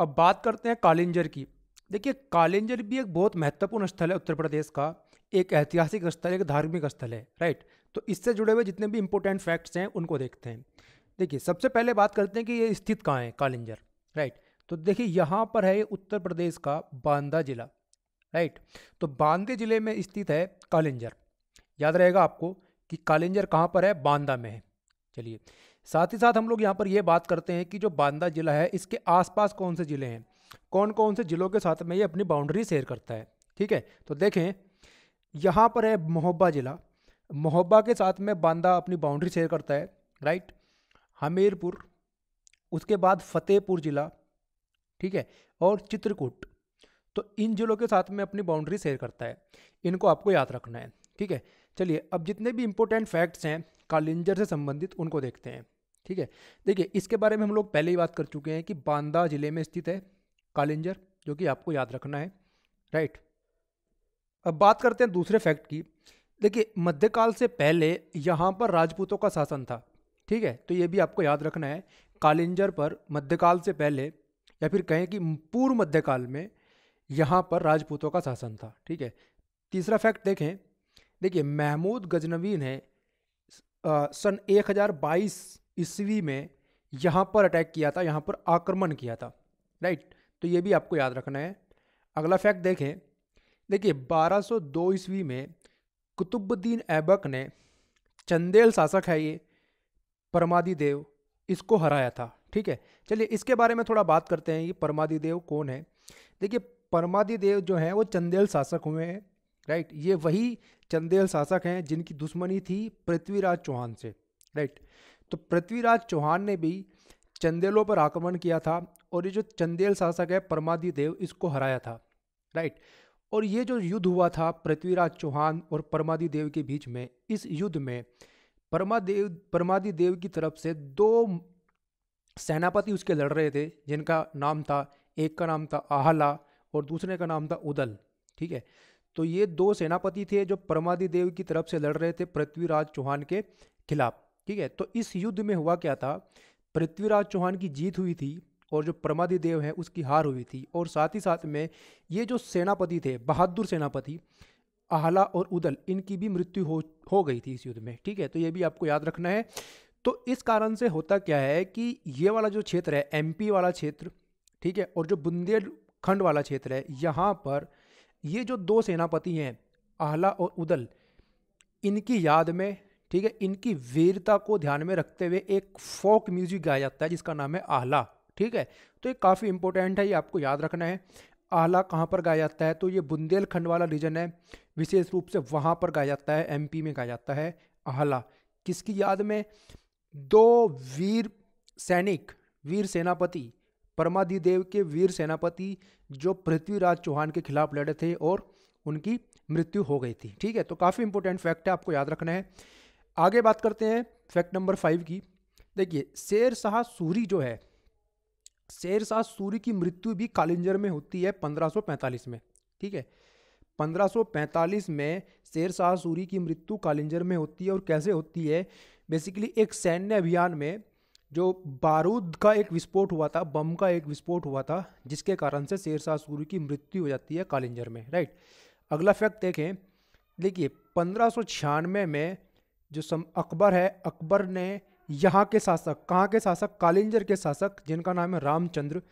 अब बात करते हैं कालिंजर की देखिए कालिंजर भी एक बहुत महत्वपूर्ण स्थल है उत्तर प्रदेश का एक ऐतिहासिक स्थल एक धार्मिक स्थल है राइट तो इससे जुड़े हुए जितने भी इंपॉर्टेंट फैक्ट्स हैं उनको देखते हैं देखिए सबसे पहले बात करते हैं कि ये स्थित कहाँ है कालिंजर राइट तो देखिए यहाँ पर है उत्तर प्रदेश का बांदा जिला राइट तो बांदे ज़िले में स्थित है कालिंजर याद रहेगा आपको कि कालिंजर कहाँ पर है बांदा में है चलिए साथ ही साथ हम लोग यहाँ पर यह बात करते हैं कि जो बांदा ज़िला है इसके आसपास कौन से ज़िले हैं कौन कौन से ज़िलों के साथ में ये अपनी बाउंड्री शेयर करता है ठीक है तो देखें यहाँ पर है महोबा ज़िला महोबा के साथ में बांदा अपनी बाउंड्री शेयर करता है राइट हमीरपुर उसके बाद फतेहपुर ज़िला ठीक है और चित्रकूट तो इन ज़िलों के साथ में अपनी बाउंड्री शेयर करता है इनको आपको याद रखना है ठीक है चलिए अब जितने भी इम्पोर्टेंट फैक्ट्स हैं कालिंजर से संबंधित उनको देखते हैं ठीक है देखिए इसके बारे में हम लोग पहले ही बात कर चुके हैं कि बांदा ज़िले में स्थित है कालिंजर जो कि आपको याद रखना है राइट अब बात करते हैं दूसरे फैक्ट की देखिए मध्यकाल से पहले यहाँ पर राजपूतों का शासन था ठीक है तो ये भी आपको याद रखना है कालिंजर पर मध्यकाल से पहले या फिर कहें कि पूर्व मध्यकाल में यहाँ पर राजपूतों का शासन था ठीक है तीसरा फैक्ट देखें देखिए महमूद गजनवी ने सन 1022 ईस्वी में यहाँ पर अटैक किया था यहाँ पर आक्रमण किया था राइट तो ये भी आपको याद रखना है अगला फैक्ट देखें देखिए 1202 ईस्वी में कुतुबुद्दीन ऐबक ने चंदेल शासक है ये परमादी देव इसको हराया था ठीक है चलिए इसके बारे में थोड़ा बात करते हैं ये परमादी देव कौन है देखिए परमादी देव जो हैं वो चंदेल शासक हुए हैं राइट ये वही चंदेल शासक हैं जिनकी दुश्मनी थी पृथ्वीराज चौहान से राइट तो पृथ्वीराज चौहान ने भी चंदेलों पर आक्रमण किया था और ये जो चंदेल शासक है देव इसको हराया था राइट और ये जो युद्ध हुआ था पृथ्वीराज चौहान और देव के बीच में इस युद्ध में परमादेव देव की तरफ से दो सेनापति उसके लड़ रहे थे जिनका नाम था एक का नाम था आहला और दूसरे का नाम था उदल ठीक है तो ये दो सेनापति थे जो देव की तरफ से लड़ रहे थे पृथ्वीराज चौहान के खिलाफ ठीक है तो इस युद्ध में हुआ क्या था पृथ्वीराज चौहान की जीत हुई थी और जो प्रमादी देव हैं उसकी हार हुई थी और साथ ही साथ में ये जो सेनापति थे बहादुर सेनापति आहला और उदल इनकी भी मृत्यु हो हो गई थी इस युद्ध में ठीक है तो ये भी आपको याद रखना है तो इस कारण से होता क्या है कि ये वाला जो क्षेत्र है एमपी वाला क्षेत्र ठीक है और जो बुंदेलखंड वाला क्षेत्र है यहाँ पर ये जो दो सेनापति हैं आहला और उदल इनकी याद में ठीक है इनकी वीरता को ध्यान में रखते हुए एक फोक म्यूजिक गाया जाता है जिसका नाम है आहला ठीक है तो ये काफ़ी इंपॉर्टेंट है ये आपको याद रखना है आहला कहाँ पर गाया जाता है तो ये बुंदेलखंड वाला रीजन है विशेष रूप से वहाँ पर गाया जाता है एम में गाया जाता है आहला किसकी याद में दो वीर सैनिक वीर सेनापति देव के वीर सेनापति जो पृथ्वीराज चौहान के खिलाफ लड़े थे और उनकी मृत्यु हो गई थी ठीक है तो काफ़ी इंपॉर्टेंट फैक्ट है आपको याद रखना है आगे बात करते हैं फैक्ट नंबर फाइव की देखिए शेर शाह सूरी जो है शेर शाह सूरी की मृत्यु भी कालिंजर में होती है 1545 में ठीक है 1545 में शेर शाह सूरी की मृत्यु कालिंजर में होती है और कैसे होती है बेसिकली एक सैन्य अभियान में जो बारूद का एक विस्फोट हुआ था बम का एक विस्फोट हुआ था जिसके कारण से शेर शाह सूरी की मृत्यु हो जाती है कालिंजर में राइट अगला फैक्ट देखें देखिए पंद्रह में जो सम अकबर है अकबर ने यहाँ के शासक कहाँ के शासक कालिंजर के शासक जिनका नाम है रामचंद्र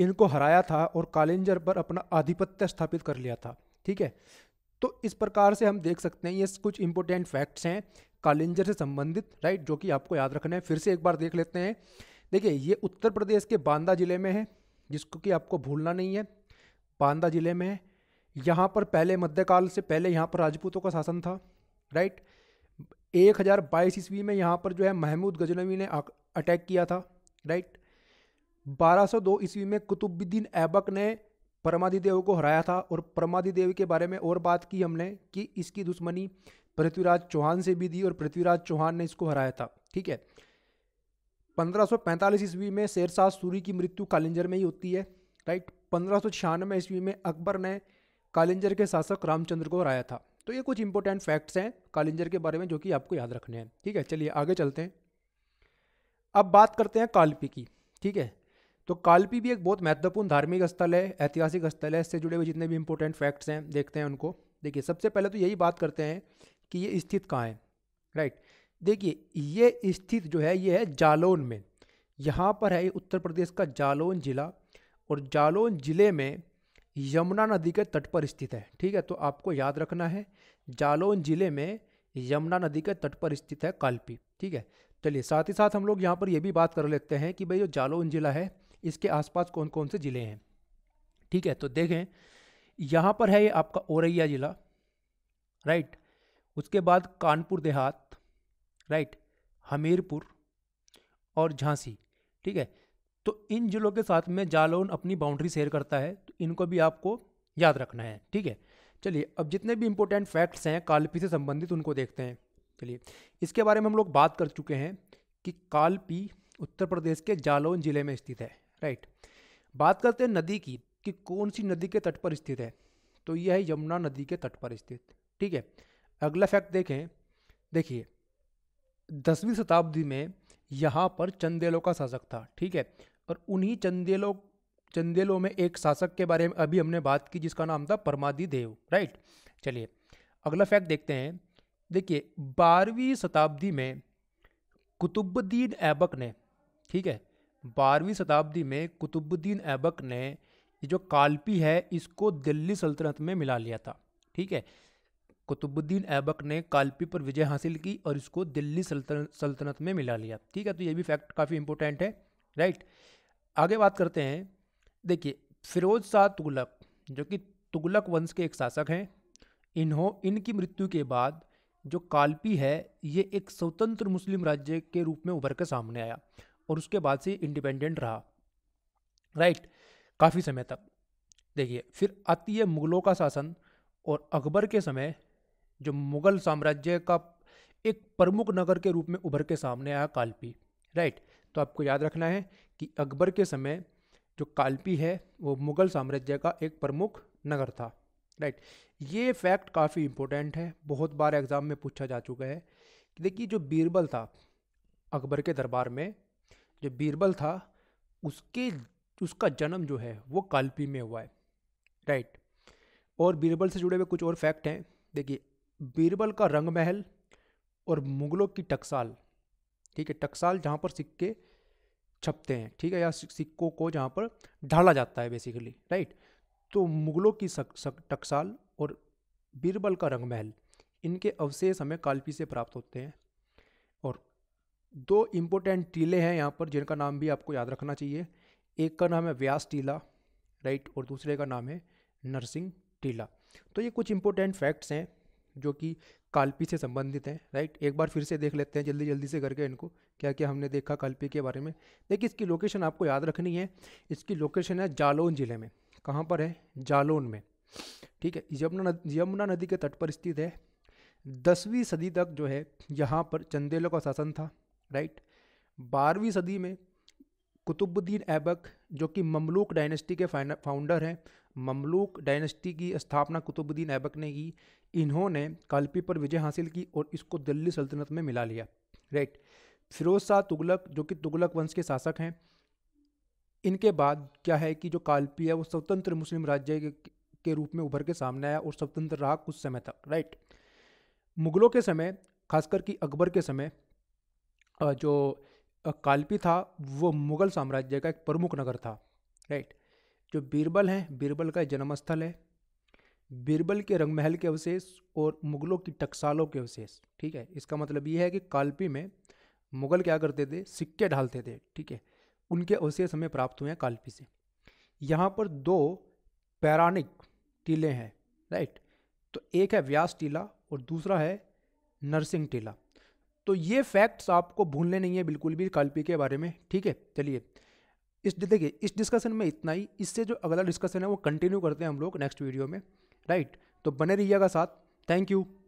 इनको हराया था और कालिंजर पर अपना आधिपत्य स्थापित कर लिया था ठीक है तो इस प्रकार से हम देख सकते हैं ये कुछ इंपॉर्टेंट फैक्ट्स हैं कालिंजर से संबंधित राइट जो कि आपको याद रखना है फिर से एक बार देख लेते हैं देखिए ये उत्तर प्रदेश के बांदा ज़िले में है जिसको कि आपको भूलना नहीं है बांदा ज़िले में है यहाँ पर पहले मध्यकाल से पहले यहाँ पर राजपूतों का शासन था राइट right? एक हज़ार बाईस ईस्वी में यहाँ पर जो है महमूद गजनवी ने अटैक किया था राइट 1202 ईस्वी में कुतुबुद्दीन ऐबक ने परमादि देव को हराया था और परमादि देव के बारे में और बात की हमने कि इसकी दुश्मनी पृथ्वीराज चौहान से भी दी और पृथ्वीराज चौहान ने इसको हराया था ठीक है 1545 ईस्वी में शेरशाह सूरी की मृत्यु कालिंजर में ही होती है राइट पंद्रह ईस्वी में अकबर ने कालिंजर के शासक रामचंद्र को हराया था तो ये कुछ इंपॉर्टेंट फैक्ट्स हैं कालिंजर के बारे में जो कि आपको याद रखने हैं ठीक है चलिए आगे चलते हैं अब बात करते हैं कालपी की ठीक है तो कालपी भी एक बहुत महत्वपूर्ण धार्मिक स्थल है ऐतिहासिक स्थल है इससे जुड़े हुए जितने भी इंपॉर्टेंट फैक्ट्स हैं देखते हैं उनको देखिए सबसे पहले तो यही बात करते हैं कि ये स्थित कहाँ है राइट देखिए ये स्थित जो है ये है जालौन में यहाँ पर है उत्तर प्रदेश का जालौन ज़िला और जालौन ज़िले में यमुना नदी के तट पर स्थित है ठीक है तो आपको याद रखना है जालौन जिले में यमुना नदी के तट पर स्थित है कालपी ठीक है चलिए साथ ही साथ हम लोग यहाँ पर यह भी बात कर लेते हैं कि भाई जो जालौन जिला है इसके आसपास कौन कौन से ज़िले हैं ठीक है तो देखें यहाँ पर है ये आपका औरैया ज़िला राइट उसके बाद कानपुर देहात राइट हमीरपुर और झांसी ठीक है तो इन जिलों के साथ में जालौन अपनी बाउंड्री शेयर करता है तो इनको भी आपको याद रखना है ठीक है चलिए अब जितने भी इंपॉर्टेंट फैक्ट्स हैं कालपी से संबंधित उनको देखते हैं चलिए इसके बारे में हम लोग बात कर चुके हैं कि कालपी उत्तर प्रदेश के जालौन ज़िले में स्थित है राइट बात करते हैं नदी की कि कौन सी नदी के तट पर स्थित है तो यह है यमुना नदी के तट पर स्थित ठीक है अगला फैक्ट देखें देखिए दसवीं शताब्दी में यहाँ पर चंदेलों का शासक था ठीक है और उन्हीं चंदेलों चंदेलों में एक शासक के बारे में अभी हमने बात की जिसका नाम था परमादि देव राइट चलिए अगला फैक्ट देखते हैं देखिए बारहवीं शताब्दी में कुतुबुद्दीन ऐबक ने ठीक है बारहवीं शताब्दी में कुतुबुद्दीन ऐबक ने ये जो कालपी है इसको दिल्ली सल्तनत में मिला लिया था ठीक है कुतुबुद्दीन ऐबक ने कालपी पर विजय हासिल की और इसको दिल्ली सल्तनत में मिला लिया ठीक है तो ये भी फैक्ट काफ़ी इंपॉर्टेंट है राइट right? आगे बात करते हैं देखिए फिरोज शाह तुगलक जो कि तुगलक वंश के एक शासक हैं इन्हों इनकी मृत्यु के बाद जो कालपी है ये एक स्वतंत्र मुस्लिम राज्य के रूप में उभर कर सामने आया और उसके बाद से इंडिपेंडेंट रहा राइट काफ़ी समय तक देखिए फिर आती है मुगलों का शासन और अकबर के समय जो मुगल साम्राज्य का एक प्रमुख नगर के रूप में उभर के सामने आया कालपी राइट तो आपको याद रखना है कि अकबर के समय जो कालपी है वो मुग़ल साम्राज्य का एक प्रमुख नगर था राइट ये फैक्ट काफ़ी इम्पोर्टेंट है बहुत बार एग्ज़ाम में पूछा जा चुका है कि देखिए जो बीरबल था अकबर के दरबार में जो बीरबल था उसके उसका जन्म जो है वो कालपी में हुआ है राइट और बीरबल से जुड़े हुए कुछ और फैक्ट हैं देखिए बीरबल का रंग महल और मुग़लों की टकसाल ठीक है टकसाल जहाँ पर सिक्के छपते हैं ठीक है या सिक्कों को जहाँ पर ढाला जाता है बेसिकली राइट तो मुगलों की सक, सक, टकसाल और बीरबल का रंग महल इनके अवशेष हमें कालपी से प्राप्त होते हैं और दो इम्पोर्टेंट टीले हैं यहाँ पर जिनका नाम भी आपको याद रखना चाहिए एक का नाम है व्यास टीला राइट और दूसरे का नाम है नरसिंह टीला तो ये कुछ इम्पोर्टेंट फैक्ट्स हैं जो कि काल्पी से संबंधित हैं राइट एक बार फिर से देख लेते हैं जल्दी जल्दी से करके इनको क्या क्या हमने देखा काल्पी के बारे में देखिए इसकी लोकेशन आपको याद रखनी है इसकी लोकेशन है जालौन ज़िले में कहाँ पर है जालौन में ठीक है यमुना नदी यमुना नदी के तट पर स्थित है दसवीं सदी तक जो है यहाँ पर चंदेलों का शासन था राइट बारहवीं सदी में कुतुबुद्दीन ऐबक जो कि ममलूक डायनेस्टी के फाउंडर हैं ममलूक डायनेस्टी की स्थापना कुतुबुद्दीन ऐबक ने की इन्होंने कालपी पर विजय हासिल की और इसको दिल्ली सल्तनत में मिला लिया राइट फिरोज शाह तुगलक जो कि तुगलक वंश के शासक हैं इनके बाद क्या है कि जो कालपी है वो स्वतंत्र मुस्लिम राज्य के रूप में उभर के सामने आया और स्वतंत्र रहा कुछ समय तक राइट मुगलों के समय खासकर कि अकबर के समय जो कालपी था वो मुगल साम्राज्य का एक प्रमुख नगर था राइट जो बीरबल हैं बीरबल का जन्मस्थल है बीरबल के रंगमहल के अवशेष और मुगलों की टकसालों के अवशेष ठीक है इसका मतलब ये है कि कालपी में मुगल क्या करते थे सिक्के ढालते थे ठीक है उनके अवशेष हमें प्राप्त हुए हैं कालपी से यहाँ पर दो पैरानिक टीले हैं राइट तो एक है व्यास टीला और दूसरा है नरसिंह टीला तो ये फैक्ट्स आपको भूलने नहीं है बिल्कुल भी कालपी के बारे में ठीक है चलिए इस देखिए इस डिस्कशन में इतना ही इससे जो अगला डिस्कशन है वो कंटिन्यू करते हैं हम लोग नेक्स्ट वीडियो में राइट तो बने रहिएगा साथ थैंक यू